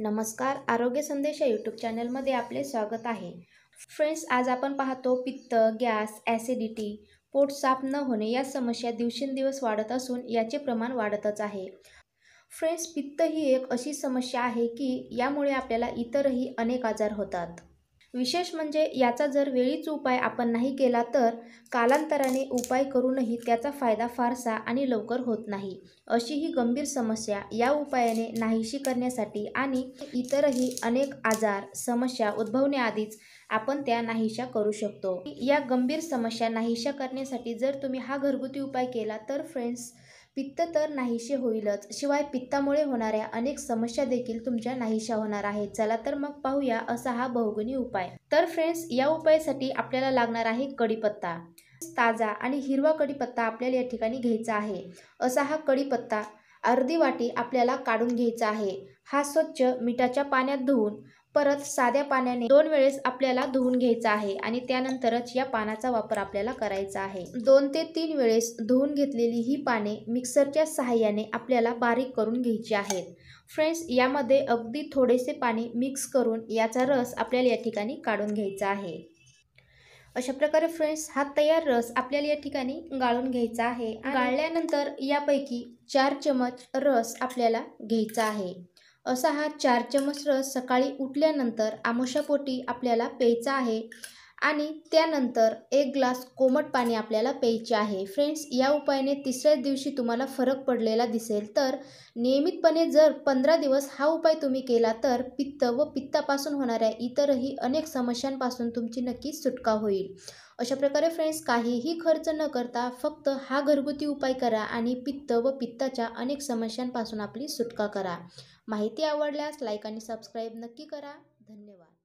नमस्कार आरोग्य संदेश या यूट्यूब चॅनलमध्ये आपले स्वागत आहे फ्रेंड्स आज आपण पाहतो पित्त गॅस ॲसिडिटी पोट साफ न होणे या समस्या दिवसेंदिवस वाढत असून याचे प्रमाण वाढतच आहे फ्रेंड्स पित्त ही एक अशी समस्या आहे की यामुळे आपल्याला इतरही अनेक आजार होतात विशेष म्हणजे याचा जर वेळीच उपाय आपण नाही केला तर कालांतराने उपाय करूनही त्याचा फायदा फारसा आणि लवकर होत नाही अशी ही गंभीर समस्या या उपायाने नाहीशी करण्यासाठी आणि इतरही अनेक आजार समस्या उद्भवण्याआधीच आपण त्या नाहीशा करू शकतो या गंभीर समस्या नाहीशा करण्यासाठी जर तुम्ही हा घरगुती उपाय केला तर फ्रेंड्स पित्त तर नाहीशी होईलच शिवाय पित्तामुळे होणाऱ्या अनेक समस्या देखील तुमच्या नाहीशा होणार आहेत चला तर मग पाहूया असा हा बहुगुणी उपाय तर फ्रेंड्स या उपायासाठी आपल्याला लागणार आहे कढीपत्ता ताजा आणि हिरवा कढीपत्ता आपल्याला या ठिकाणी घ्यायचा आहे असा हा कढीपत्ता अर्धी वाटी आपल्याला काढून घ्यायचा आहे हा स्वच्छ मिठाच्या पाण्यात धुवून परत साध्या पाण्याने दोन वेळेस आपल्याला धुवून घ्यायचा आहे आणि त्यानंतरच या पानाचा वापर आपल्याला करायचा आहे दोन ते तीन वेळेस धुवून घेतलेली ही पाने मिक्सरच्या सहाय्याने आपल्याला बारीक करून घ्यायची आहेत फ्रेंड्स यामध्ये अगदी थोडेसे पाणी मिक्स करून याचा रस आपल्याला या ठिकाणी काढून घ्यायचा आहे अशा प्रकारे फ्रेंड्स हा तयार रस आपल्याला या ठिकाणी गाळून घ्यायचा आहे गाळल्यानंतर यापैकी चार चमच रस आपल्याला घ्यायचा आहे असा हा चार चमच रस सकाळी उठल्यानंतर आमोशापोटी आपल्याला प्यायचा आहे आणि त्यानंतर एक ग्लास कोमट पाणी आपल्याला प्यायचे आहे फ्रेंड्स या उपायाने तिसऱ्या दिवशी तुम्हाला फरक पडलेला दिसेल तर नियमितपणे जर पंधरा दिवस हा उपाय तुम्ही केला तर पित्त व पित्तापासून होणाऱ्या इतरही अनेक समस्यांपासून तुमची नक्की सुटका होईल अशा प्रकारे फ्रेंड्स काहीही खर्च न करता फक्त हा घरगुती उपाय करा आणि पित्त व पित्ताच्या अनेक समस्यांपासून आपली सुटका करा माहिती आवडल्यास लाईक आणि सबस्क्राईब नक्की करा धन्यवाद